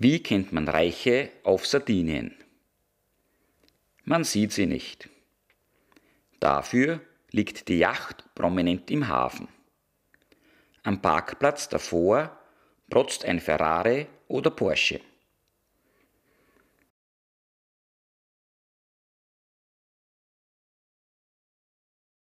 Wie kennt man Reiche auf Sardinien? Man sieht sie nicht. Dafür liegt die Yacht prominent im Hafen. Am Parkplatz davor protzt ein Ferrari oder Porsche.